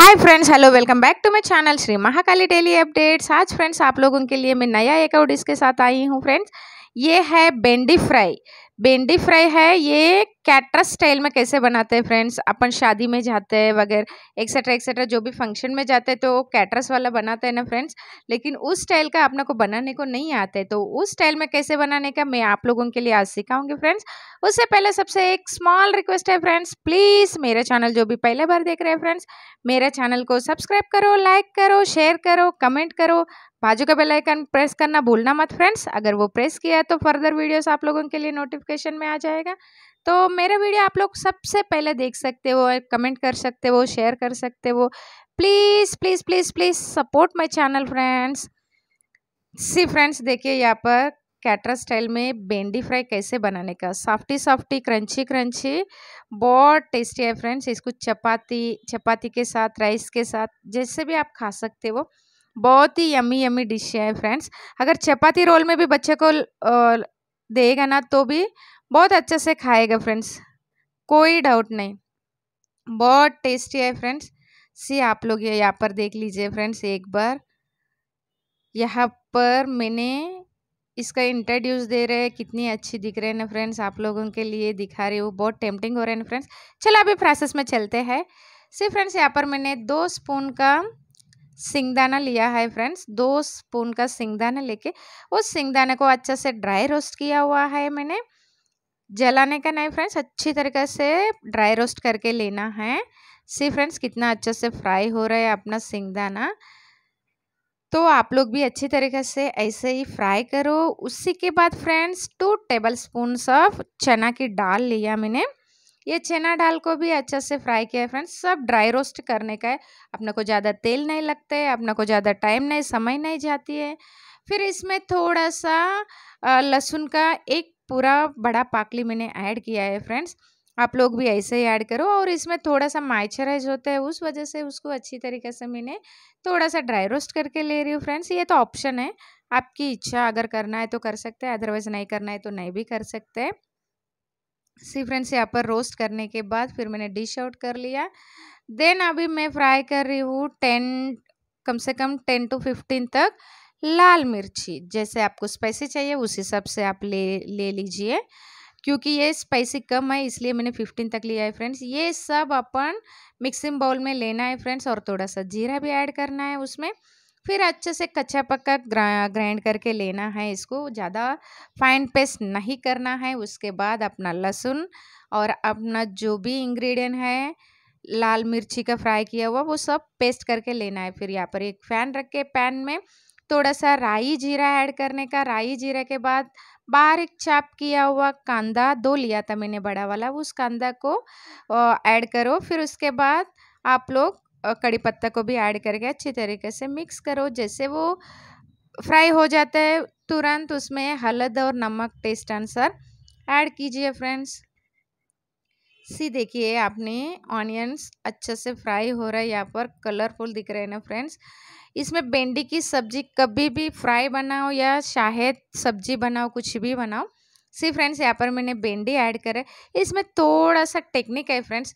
hi friends hello welcome back to my channel Shri Mahakali daily updates आज friends आप लोगों के लिए मैं नया एक और डिश के साथ आई हूँ फ्रेंड्स ये है बेंडी फ्राई बेंडी फ्राई है ये कैटरस स्टाइल में कैसे बनाते हैं फ्रेंड्स अपन शादी में जाते हैं वगैरह एक्सेट्रा एक्सेट्रा जो भी फंक्शन में जाते हैं तो कैटरस वाला बनाते हैं ना फ्रेंड्स लेकिन उस स्टाइल का अपने को बनाने को नहीं आता है तो उस स्टाइल में कैसे बनाने का मैं आप लोगों के लिए आज सिखाऊंगी फ्रेंड्स उससे पहले सबसे एक स्मॉल रिक्वेस्ट है फ्रेंड्स प्लीज़ मेरा चैनल जो भी पहले बार देख रहे हैं फ्रेंड्स मेरा चैनल को सब्सक्राइब करो लाइक करो शेयर करो कमेंट करो बाजू का बेल आइकन प्रेस करना भूलना मत फ्रेंड्स अगर वो प्रेस किया तो फर्दर वीडियोस आप लोगों के लिए नोटिफिकेशन में आ जाएगा तो मेरा वीडियो आप लोग सबसे पहले देख सकते हो कमेंट कर सकते हो शेयर कर सकते हो please please please please support my channel friends see friends देखिए यहाँ पर कैटरा स्टाइल में बेंडी फ्राई कैसे बनाने का सॉफ्टी सॉफ्टी क्रंची क्रंची बहुत टेस्टी है फ्रेंड्स इसको चपाती चपाती के साथ राइस के साथ जैसे भी आप खा सकते हो बहुत ही यमी यमी डिश है फ्रेंड्स अगर चपाती रोल में भी बच्चे को देगा ना तो भी बहुत अच्छे से खाएगा फ्रेंड्स कोई डाउट नहीं बहुत टेस्टी है फ्रेंड्स सी आप लोग ये यहाँ पर देख लीजिए फ्रेंड्स एक बार यहाँ पर मैंने इसका इंट्रोड्यूस दे रहे हैं कितनी अच्छी दिख रहे हैं ना फ्रेंड्स आप लोगों के लिए दिखा रही हूँ बहुत टेम्पटिंग हो रहे हैं फ्रेंड्स चलो अभी प्रोसेस में चलते हैं सी फ्रेंड्स यहाँ पर मैंने दो स्पून का सिंगदाना लिया है फ्रेंड्स दो स्पून का सिंगदाना लेके उस सिंगदाना को अच्छे से ड्राई रोस्ट किया हुआ है मैंने जलाने का नहीं फ्रेंड्स अच्छी तरीके से ड्राई रोस्ट करके लेना है सी फ्रेंड्स कितना अच्छे से फ्राई हो रहा है अपना सिंगदाना तो आप लोग भी अच्छी तरीके से ऐसे ही फ्राई करो उसी के बाद friends two tablespoon of चना की दाल लिया मैंने ये चना दाल को भी अच्छे से फ्राई किया है फ्रेंड्स सब ड्राई रोस्ट करने का है अपने को ज़्यादा तेल नहीं लगता है अपने को ज़्यादा टाइम नहीं समय नहीं जाती है फिर इसमें थोड़ा सा लहसुन का एक पूरा बड़ा पाकली मैंने ऐड किया है फ्रेंड्स आप लोग भी ऐसे ही ऐड करो और इसमें थोड़ा सा मॉइस्चराइज होता है उस वजह से उसको अच्छी तरीके से मैंने थोड़ा सा ड्राई रोस्ट करके ले रही हूँ फ्रेंड्स ये तो ऑप्शन है आपकी इच्छा अगर करना है तो कर सकते हैं अदरवाइज नहीं करना है तो नहीं भी कर सकते सी फ्रेंड्स यहाँ पर रोस्ट करने के बाद फिर मैंने डिश आउट कर लिया देन अभी मैं फ्राई कर रही हूँ टेन कम से कम टेन टू फिफ्टीन तक लाल मिर्ची जैसे आपको स्पाइसी चाहिए उस हिसाब से आप ले ले लीजिए क्योंकि ये स्पाइसी कम है इसलिए मैंने फिफ्टीन तक लिया है फ्रेंड्स ये सब अपन मिक्सिंग बाउल में लेना है फ्रेंड्स और थोड़ा सा जीरा भी ऐड करना है उसमें फिर अच्छे से कच्चा पक्का ग्राइंड करके लेना है इसको ज़्यादा फाइन पेस्ट नहीं करना है उसके बाद अपना लहसुन और अपना जो भी इंग्रेडिएंट है लाल मिर्ची का फ्राई किया हुआ वो सब पेस्ट करके लेना है फिर यहाँ पर एक फ़ैन रख के पैन में थोड़ा सा राई जीरा ऐड करने का राई जीरा के बाद बारीक चाप किया हुआ कांदा दो लिया था मैंने बड़ा वाला उस कांदा को ऐड करो फिर उसके बाद आप लोग कड़ी पत्ता को भी ऐड करके अच्छी तरीके से मिक्स करो जैसे वो फ्राई हो जाता है तुरंत उसमें हल्द और नमक टेस्ट अनुसार ऐड कीजिए फ्रेंड्स सी देखिए आपने ऑनियंस अच्छे से फ्राई हो रहा है यहाँ पर कलरफुल दिख रहे हैं ना फ्रेंड्स इसमें भेंडी की सब्जी कभी भी फ्राई बनाओ या शायद सब्जी बनाओ कुछ भी बनाओ सी फ्रेंड्स यहाँ पर मैंने भेंडी ऐड करे इसमें थोड़ा सा टेक्निक है फ्रेंड्स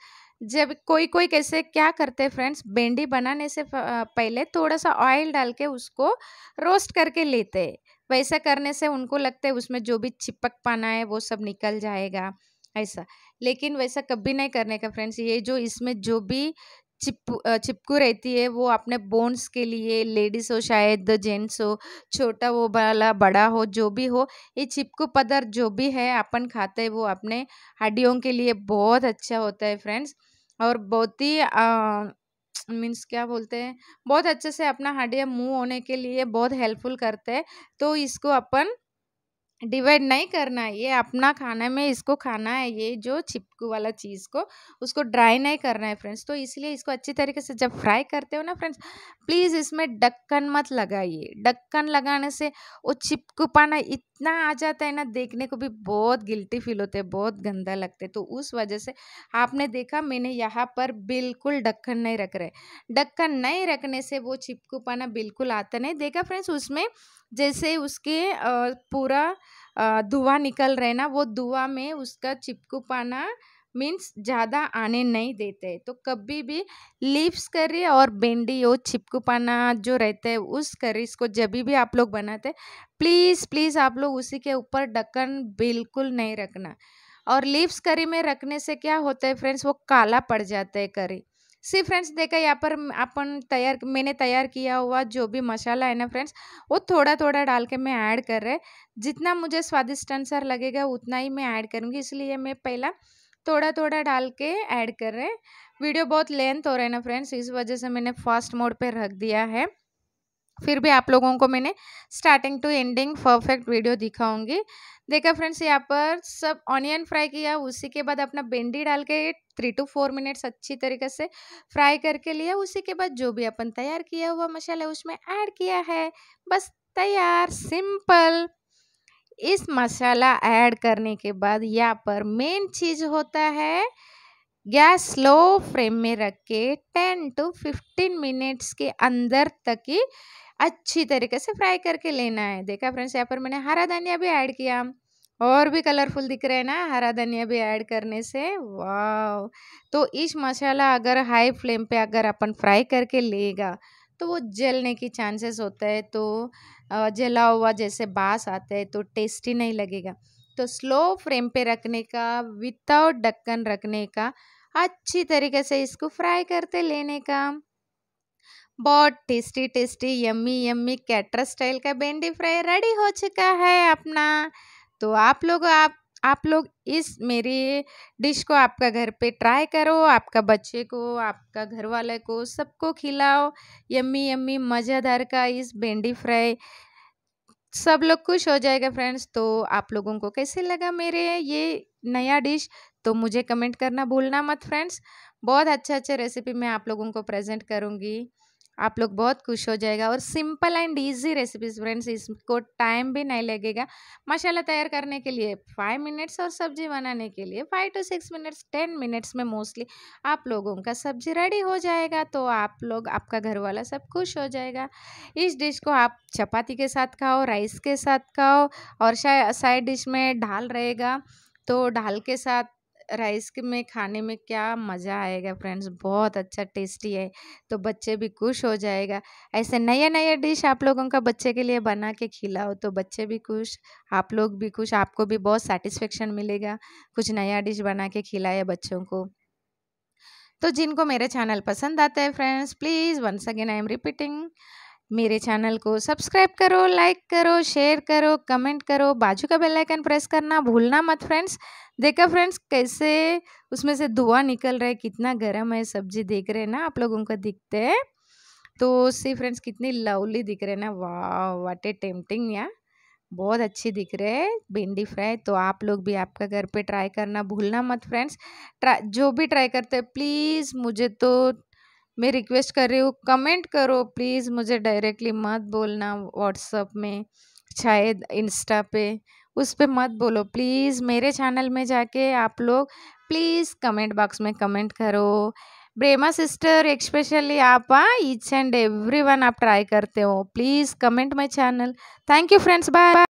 जब कोई कोई कैसे क्या करते हैं फ्रेंड्स भेंडी बनाने से पहले थोड़ा सा ऑयल डाल के उसको रोस्ट करके लेते हैं वैसा करने से उनको लगता है उसमें जो भी चिपक पाना है वो सब निकल जाएगा ऐसा लेकिन वैसा कभी नहीं करने का फ्रेंड्स ये जो इसमें जो भी चिप चिपकू रहती है वो अपने बोन्स के लिए लेडीज़ हो शायद जेंट्स हो छोटा वो वाला बड़ा हो जो भी हो ये चिपकू पदार्थ जो भी है अपन खाते हैं वो अपने हड्डियों के लिए बहुत अच्छा होता है फ्रेंड्स और बहुत ही मीन्स क्या बोलते हैं बहुत अच्छे से अपना हड्डियाँ मूव होने के लिए बहुत हेल्पफुल करते हैं तो इसको अपन डिवाइड नहीं करना है ये अपना खाना में इसको खाना है ये जो छिप चक्कू वाला चीज़ को उसको ड्राई नहीं करना है फ्रेंड्स तो इसलिए इसको अच्छी तरीके से जब फ्राई करते हो ना फ्रेंड्स प्लीज़ इसमें ढक्कन मत लगाइए ढक्कन लगाने से वो चिपकू पाना इतना आ जाता है ना देखने को भी बहुत गिल्टी फील होते हैं बहुत गंदा लगते है तो उस वजह से आपने देखा मैंने यहाँ पर बिल्कुल ढक्कन नहीं रख रहे ढक्कन नहीं रखने से वो चिपकू पाना बिल्कुल आता नहीं देखा फ्रेंड्स उसमें जैसे उसके पूरा धुआं निकल रहे ना वो धुआं में उसका चिपकू पाना मीन्स ज़्यादा आने नहीं देते तो कभी भी लीव्स करी और भिंडी और छिपकपाना जो रहते हैं उस करी को जब भी आप लोग बनाते प्लीज़ प्लीज़ आप लोग उसी के ऊपर ढक्कन बिल्कुल नहीं रखना और लीव्स करी में रखने से क्या होता है फ्रेंड्स वो काला पड़ जाता है करी सी फ्रेंड्स देखा यहाँ पर अपन तैयार मैंने तैयार किया हुआ जो भी मसाला है ना फ्रेंड्स वो थोड़ा थोड़ा डाल के मैं ऐड कर रहे जितना मुझे स्वादिष्ट अनुसार लगेगा उतना ही मैं ऐड करूँगी इसलिए मैं पहला थोड़ा थोड़ा डाल के ऐड कर रहे हैं वीडियो बहुत लेंथ हो रहा है ना फ्रेंड्स इस वजह से मैंने फास्ट मोड पे रख दिया है फिर भी आप लोगों को मैंने starting to ending perfect video दिखाऊंगी देखा फ्रेंड्स यहाँ पर सब ऑनियन फ्राई किया उसी के बाद अपना भिंडी डाल के थ्री टू फोर मिनट्स अच्छी तरीके से फ्राई करके लिया उसी के बाद जो भी अपन तैयार किया हुआ मसाला उसमें ऐड किया है बस तैयार सिंपल इस मसाला ऐड करने के बाद यहाँ पर मेन चीज़ होता है गैस स्लो फ्लेम में रख के टेन टू फिफ्टीन मिनट्स के अंदर तक ही अच्छी तरीके से फ्राई करके लेना है देखा फ्रेंड्स यहाँ पर मैंने हरा धनिया भी ऐड किया और भी कलरफुल दिख रहे हैं ना हरा धनिया भी ऐड करने से वाह तो इस मसाला अगर हाई फ्लेम पे अगर अपन फ्राई करके लेगा तो वो जलने की चांसेस होता है तो जला हुआ जैसे बास आता है तो टेस्टी नहीं लगेगा तो स्लो फ्लेम पे रखने का विदाउट ढक्कन रखने का अच्छी तरीके से इसको फ्राई करते लेने का बहुत tasty tasty yummy yummy cater style का बेंडी फ्राई रेडी हो चुका है अपना तो आप लोग आप आप लोग इस मेरे डिश को आपका घर पे ट्राई करो आपका बच्चे को आपका घर वाले को सबको खिलाओ यम्मी यम्मी मज़ेदार का इस भेंडी फ्राई सब लोग खुश हो जाएगा फ्रेंड्स तो आप लोगों को कैसे लगा मेरे ये नया डिश तो मुझे कमेंट करना भूलना मत फ्रेंड्स बहुत अच्छे अच्छे रेसिपी मैं आप लोगों को प्रेजेंट करूँगी आप लोग बहुत खुश हो जाएगा और simple and easy recipes friends इसको टाइम भी नहीं लगेगा मसाला तैयार करने के लिए फाइव मिनट्स और सब्जी बनाने के लिए five two six minutes ten minutes में मोस्टली आप लोगों का सब्जी रेडी हो जाएगा तो आप लोग आपका घर वाला सब खुश हो जाएगा इस डिश को आप चपाती के साथ खाओ राइस के साथ खाओ और साइड डिश में ढाल रहेगा तो ढाल के साथ राइस के में खाने में क्या मज़ा आएगा फ्रेंड्स बहुत अच्छा टेस्टी है तो बच्चे भी खुश हो जाएगा ऐसे नया नया डिश आप लोगों का बच्चे के लिए बना के खिलाओ तो बच्चे भी खुश आप लोग भी खुश आपको भी बहुत सेटिस्फेक्शन मिलेगा कुछ नया डिश बना के खिलाए बच्चों को तो जिनको मेरे चैनल पसंद आता है friends please once again I am repeating मेरे चैनल को सब्सक्राइब करो लाइक करो शेयर करो कमेंट करो बाजू का बेल आइकन प्रेस करना भूलना मत फ्रेंड्स देखा फ्रेंड्स कैसे उसमें से धुआं निकल रहा है कितना गर्म है सब्जी देख रहे हैं ना आप लोगों को दिखते हैं तो उससे फ्रेंड्स कितनी लवली दिख रहे हैं ना वाह वाट ए टेम्पटिंग या बहुत अच्छी दिख रहे हैं भिंडी फ्राई तो आप लोग भी आपका घर पे ट्राई करना भूलना मत फ्रेंड्स ट्रा जो भी ट्राई करते हैं प्लीज़ मुझे तो मैं रिक्वेस्ट कर रही हूँ कमेंट करो प्लीज़ मुझे डायरेक्टली मत बोलना व्हाट्सअप में शायद इंस्टा पे उस पर मत बोलो प्लीज़ मेरे चैनल में जाके आप लोग प्लीज़ कमेंट बॉक्स में कमेंट करो ब्रेमा सिस्टर एक्स्पेशली आप ईच एंड एवरी वन आप ट्राई करते हो please comment my channel thank you friends bye